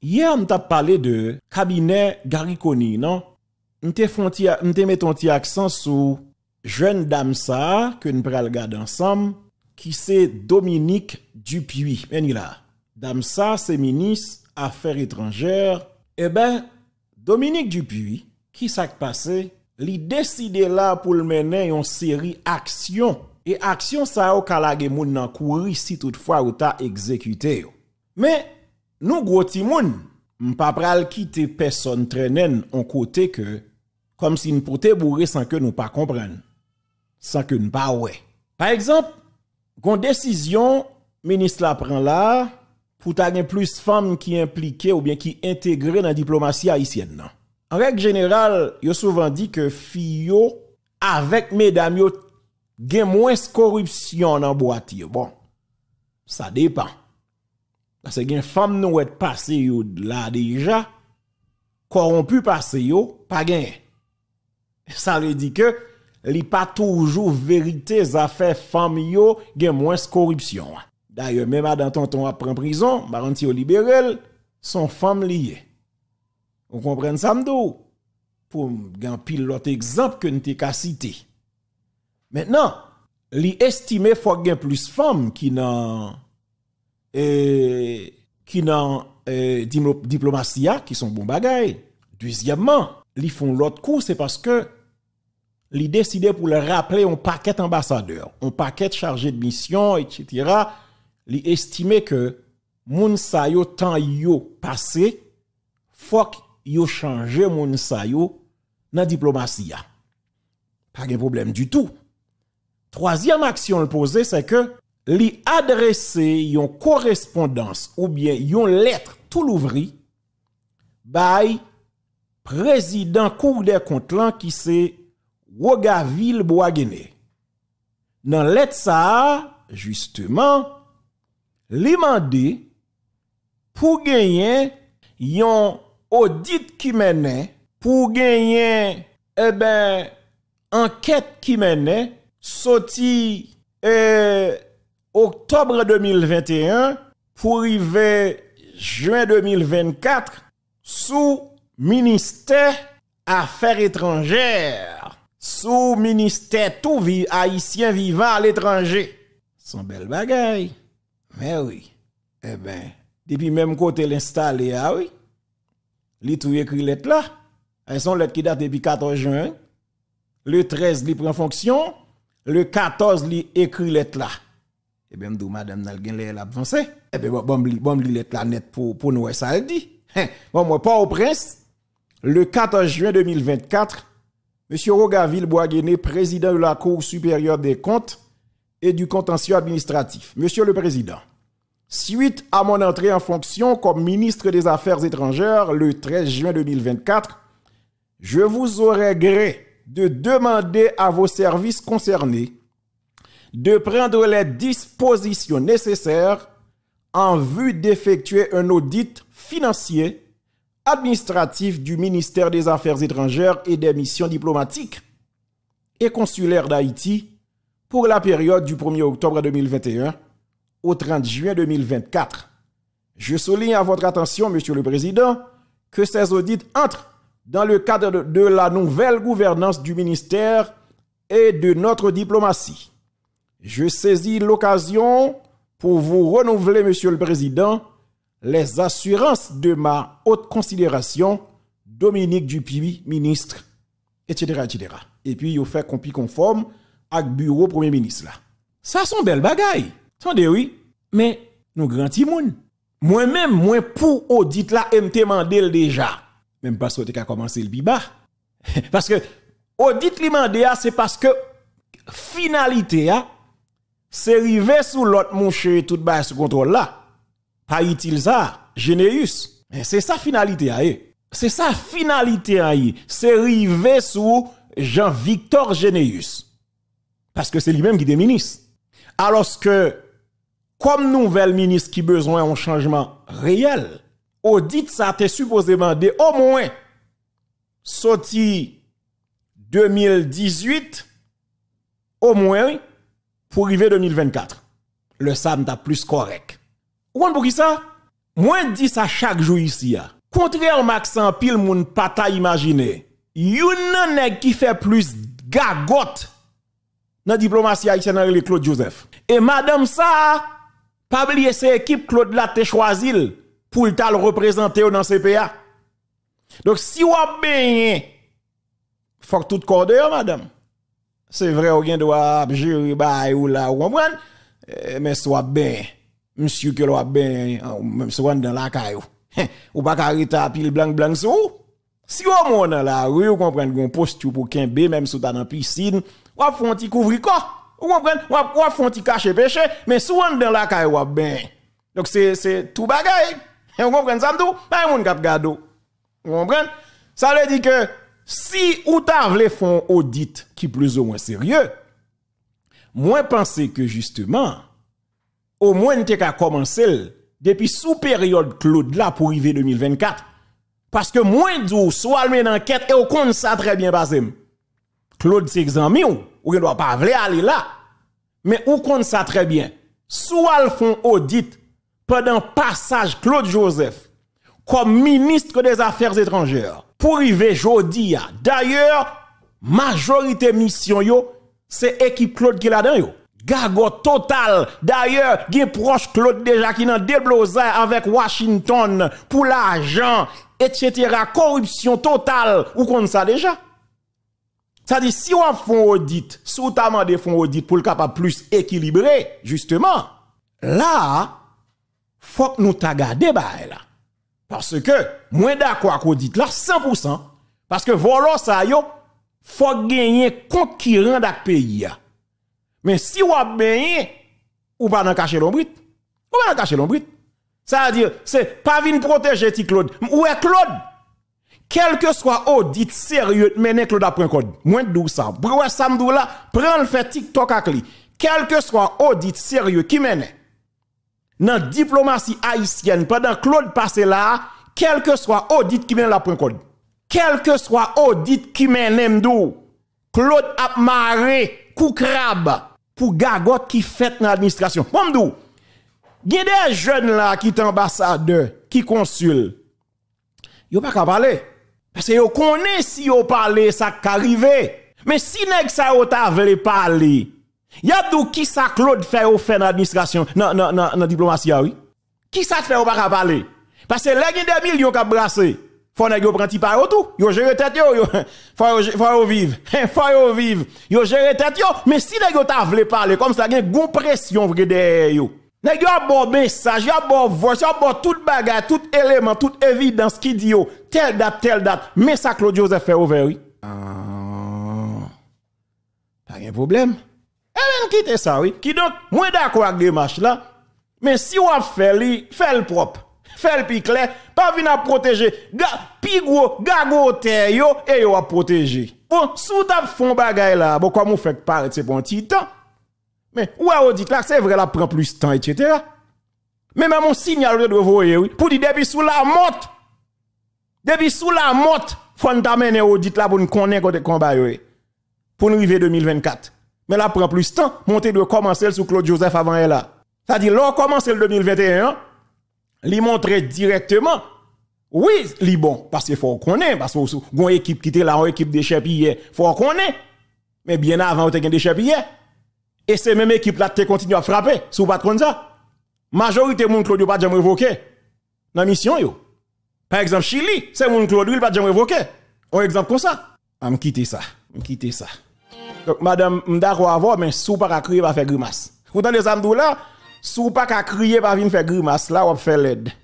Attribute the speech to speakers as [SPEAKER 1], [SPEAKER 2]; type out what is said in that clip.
[SPEAKER 1] Hier, on t'a parlé de cabinet Gariconi, non? On t'a mis un petit accent sur jeune dame ça, que nous prenons regarder ensemble, qui c'est Dominique Dupuis. dame ça, c'est ministre Affaires étrangères. Eh ben, Dominique Dupuis, qui s'est passé? Li décidé là pour le mener une série action Et action ça, au fait moun nan kouri si toutefois ou t'a exécuté. Mais, nous gros timoun, pouvons pral quitter personne traînen en côté que comme si nous pote bourré sans que nous pas comprendre, sans que nous pas ouais. Par exemple, une décision ministre la prend là pour avoir plus femmes qui impliquées ou bien qui intégrées dans la diplomatie haïtienne. En règle générale, yo souvent dit que filles, avec mesdames yo gen moins corruption dans boîte. Bon, ça dépend. Parce que femme nous ont passé passées là déjà corrompu passé yo pas gain. Ça veut dire que li pas toujours vérité affaires femme yo moins corruption. D'ailleurs même dans tonton a prison, baranti au libéral son femme lié. On comprend ça m'dou pour gan pile l'autre exemple que n'était qu'à cité. Maintenant, li estime faut gen plus femme qui dans et qui dans diplomatie qui sont bons. bagaille. Deuxièmement, ils font l'autre coup, c'est parce que ils décident pour le rappeler un paquet ambassadeur, un paquet chargé de mission, etc. Ils estimaient que moun yo temps yo passé, faut yo changer moun sa yo diplomatie. Pas de problème du tout. Troisième action le poser, c'est que li adrese yon korespondans ou bie yon letre tou louvri bay prezident kou de kontlan ki se woga vilbo agene. Nan let sa, justeman, li mande pou genyen yon audit ki mene, pou genyen, e ben, anket ki mene, soti, e, octobre 2021 pour arriver juin 2024 sous ministère Affaires étrangères, sous ministère tout haïtien vivant à l'étranger. Son bel bagaille. Mais oui. Eh bien, depuis même côté l'installé, ah oui. Li tout écrit lettre là. Elles sont lettres qui date depuis 14 juin. Le 13, lit prend fonction. Le 14, lit écrit lettre là eh bien, m'dou madame Nalguen, Eh bien, bon, bon, li la net pour, nous, eh, ça le dit. Hein? Bon, moi, pas au prince. Le 14 juin 2024, M. Rogaville Boaguené, président de la Cour supérieure des comptes et du contentieux administratif. Monsieur le président, suite à mon entrée en fonction comme ministre des Affaires étrangères le 13 juin 2024, je vous aurais gré de demander à vos services concernés de prendre les dispositions nécessaires en vue d'effectuer un audit financier administratif du ministère des Affaires étrangères et des missions diplomatiques et consulaires d'Haïti pour la période du 1er octobre 2021 au 30 juin 2024. Je souligne à votre attention, Monsieur le Président, que ces audits entrent dans le cadre de la nouvelle gouvernance du ministère et de notre diplomatie. Je saisis l'occasion pour vous renouveler, Monsieur le Président, les assurances de ma haute considération, Dominique Dupuy, ministre, etc. etc. Et puis, il fait compli conforme avec bureau Premier ministre. Là. Ça, sont belles bagailles. Tendez, oui. Mais nous, grands Moi-même, moi, pour audit là, MT me déjà. Même pas sauté qu'à commencer le biba. parce que audit li mandé, c'est parce que finalité, a, Se rive sou lot mouncheye tout baye sou kontrol la, hayi til sa, jeneus, eh. se sa finalite hayi. Se sa finalite eh. hayi, se rive sou Jean-Victor jeneus. Paske se li menm ki de minis. Alos ke, kom nouvel minis ki bezon an chanjman reyel, odit sa te suposeman de o mounen, soti 2018, o mounen, pour arriver 2024, le SAM est plus correct. Vous comprenez pour ça? Moi, je dis ça chaque jour ici. Contrairement à Maxan, pile moun pas ta imaginer. Yon nèg qui fait plus gagote dans la diplomatie haïtienne, le Claude Joseph. Et madame ça, pas oublier c'est équipe Claude l'a choisi pour le représenter dans CPA. Donc si vous avez bien, faut que tout corde, madame. C'est vrai, on doit jurer, bail ou là, vous comprenez? Eh, mais soit bien, monsieur que soit bien, hein, même soit dans la caillou. Hein. Ou pas carita pile blanc blanc sou? Si on monde dans la rue, vous comprenez qu'on postu pour qu'un B même sous dans la piscine, ou font fonti couvrir corps. Vous comprenez? Ou font fonti cacher péché, mais soit dans la caillou ou bien. Donc c'est tout bagaille. Vous comprenez ça tout? Pas monde gado. Vous comprenez? Ça veut dire que si ou ta vle fon audit qui plus ou moins sérieux, moi pense que justement, au moins t'es qu'à commencé depuis sous période Claude là pour arriver 2024. Parce que moins d'où soit une enquête et au e compte ça très bien passé. Claude s'est examiné ou il doit pas aller là. Mais ou compte ça très bien. Soit le fonds audit pendant passage Claude Joseph comme ministre des Affaires étrangères pour arriver jodi D'ailleurs, majorité mission yo, c'est équipe Claude qui là-dedans yo. Gago total. D'ailleurs, gen proche Claude déjà qui n'a déblosé avec Washington pour l'argent, etc. Corruption totale. Ou qu'on ça déjà? Ça dit, si on fait audit, si des fonds audit pour le capable plus équilibré, justement, là, faut que nous bah là. Parce que, moins d'accord qu'on dit là, 100%, parce que voilà ça, yo, faut gagner compte qui pays. Mais si vous avez ou pas dans cacher l'ombrit, Ou pas dans cacher l'ombrit. Ça veut dire, c'est pas venir protéger ti Claude. Où est Claude? Quel que soit audit sérieux, mené Claude après un code. Moins de 12 ça. me doula là, prends le fait TikTok à clé. Quel que soit audit sérieux qui mène, nan diplomasi haisyen, padan Claude pase la, kelke swa odit ki men la pren kod. Kelke swa odit ki men nemdou. Claude ap mare koukrab pou gagot ki fet nan administrasyon. Mwamdou, bon, gen de jen la ki te ambasade, ki konsul, yo pa ka pale. Pese yo kone si yo pale sa ka rive. Men si neg sa yo ta vle pale, Y a tout qui ça Claude fait au fait dans l'administration, dans la diplomatie, oui. Qui ça fait au pas parler? Parce que les gens des millions qui brassé, faut que un petit ou tout. Yo gère tête yo, tête. faut faut vivre. Faut yo vivre. Yo gère tête mais si les gens t'a parler comme ça, une grosse pression vrai derrière yo. Nèg yo a bon message, yo a bon voix, a bon tout bagage, tout élément, toute évidence qui dit tel telle date, telle date, mais ça Claude Joseph fait au oui. Ah. Pas de problème quitter ça, oui. Qui donc, moins d'accord avec les là, mais si on fait li, fait le propre, fait le vina pas venir protéger, pigou, gagote yo, et yo a protéger. Bon, sous ta font bagay là, bon, comme on fait paraître, c'est bon petit temps. Mais, ouais, a dit que c'est vrai, la prend plus de temps, etc. Mais même on signal de voyer, oui, pour dire depuis sous la motte, depuis sous la motte, Fondamentalement, nous audit là pour nous connaître côté combat, pour nous arriver 2024. Mais là, prend plus de temps. Montez de commencer sous Claude Joseph avant elle Ça C'est-à-dire, l'on commence le 2021, lui montrer directement. Oui, li bon, parce qu'il faut qu'on ait, parce que vous une équipe qui était là, une équipe de chef hier, faut qu'on ait. Mais bien avant, on était des chefs Et c'est même équipe là qui continue à frapper, sous pas ça. Majorité moun Claude pas jamais révoqué dans mission yo. Par exemple Chili, c'est moun Claude il pas jamais révoqué. Un exemple comme ça. Ah, me quitter ça, me quitter ça. Madame, mda kwa vò, men sou pa kakriye pa fe grimas. Koutan de zandou la, sou pa kakriye pa vin fe grimas la wap feled.